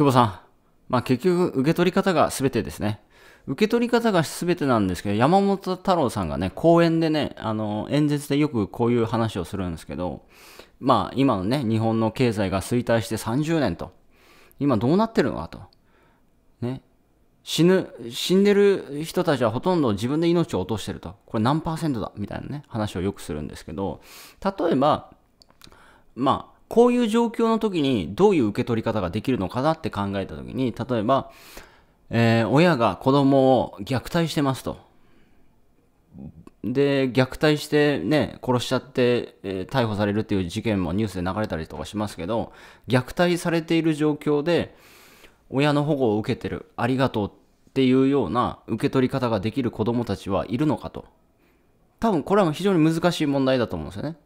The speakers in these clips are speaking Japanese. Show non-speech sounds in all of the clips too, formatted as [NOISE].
久保さん。まあ結局、受け取り方が全てですね。受け取り方が全てなんですけど、山本太郎さんがね、講演でね、あの、演説でよくこういう話をするんですけど、まあ今のね、日本の経済が衰退して30年と。今どうなってるのかと。ね。死ぬ、死んでる人たちはほとんど自分で命を落としてると。これ何パーセントだみたいなね、話をよくするんですけど、例えば、まあ、こういう状況の時にどういう受け取り方ができるのかなって考えた時に、例えば、えー、親が子供を虐待してますと。で、虐待してね、殺しちゃって、えー、逮捕されるっていう事件もニュースで流れたりとかしますけど、虐待されている状況で、親の保護を受けてる、ありがとうっていうような受け取り方ができる子供たちはいるのかと。多分これは非常に難しい問題だと思うんですよね。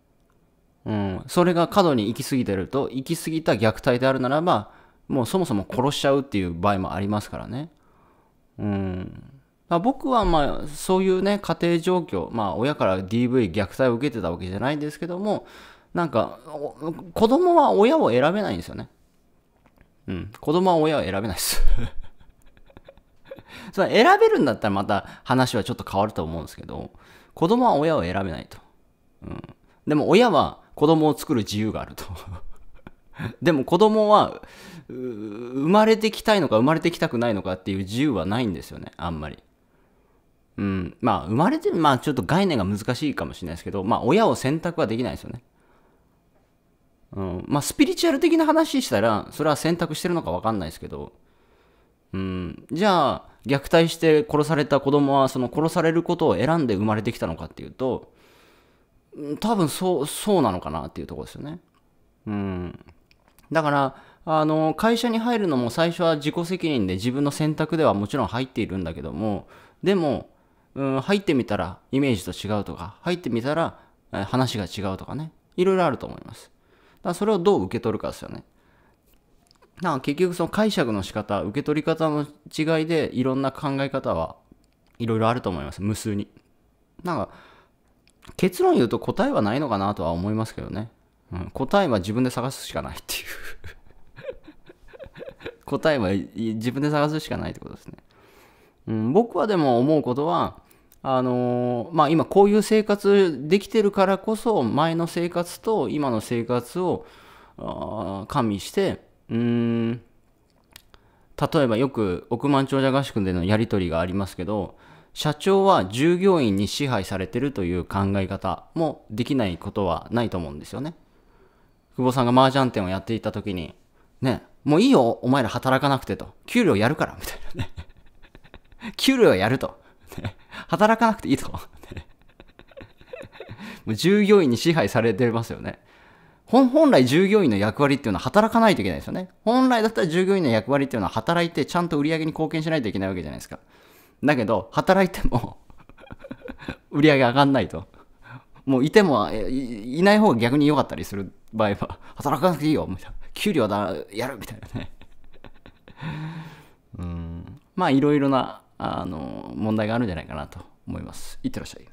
うん、それが過度に行き過ぎてると行き過ぎた虐待であるならばもうそもそも殺しちゃうっていう場合もありますからね。うん、僕はまあそういうね家庭状況、まあ、親から DV 虐待を受けてたわけじゃないんですけどもなんか子供は親を選べないんですよね。うん、子供は親を選べないです [LAUGHS] そ選べるんだったらまた話はちょっと変わると思うんですけど子供は親を選べないと。うん、でも親は子供を作る自由があると [LAUGHS] でも子供は生まれてきたいのか生まれてきたくないのかっていう自由はないんですよね、あんまり。うん、まあ生まれてる、まあちょっと概念が難しいかもしれないですけど、まあ親を選択はできないですよね。うん、まあスピリチュアル的な話したら、それは選択してるのかわかんないですけど、うん、じゃあ虐待して殺された子供はその殺されることを選んで生まれてきたのかっていうと、多分そう、そうなのかなっていうところですよね。うん。だから、あの、会社に入るのも最初は自己責任で自分の選択ではもちろん入っているんだけども、でも、うん、入ってみたらイメージと違うとか、入ってみたら話が違うとかね、いろいろあると思います。だからそれをどう受け取るかですよね。だから結局その解釈の仕方、受け取り方の違いでいろんな考え方はいろいろあると思います。無数に。なんか、結論言うと答えはないのかなとは思いますけどね。うん、答えは自分で探すしかないっていう [LAUGHS] 答えは自分で探すしかないってことですね。うん、僕はでも思うことは、あのー、まあ、今こういう生活できてるからこそ前の生活と今の生活を加味してうん例えばよく億万長者合宿でのやり取りがありますけど社長は従業員に支配されてるという考え方もできないことはないと思うんですよね。久保さんが麻雀店をやっていた時に、ね、もういいよ、お前ら働かなくてと。給料やるから、みたいなね。[LAUGHS] 給料やると。ね、働かなくていいと。もう従業員に支配されてますよね。本来従業員の役割っていうのは働かないといけないですよね。本来だったら従業員の役割っていうのは働いてちゃんと売り上げに貢献しないといけないわけじゃないですか。だけど、働いても [LAUGHS] 売り上げ上がんないと。もういてもい、いない方が逆に良かったりする場合は、働かなくていいよ、みたいな。給料だ、やるみたいなね。うん。まあ、いろいろな、あの、問題があるんじゃないかなと思います。いってらっしゃい。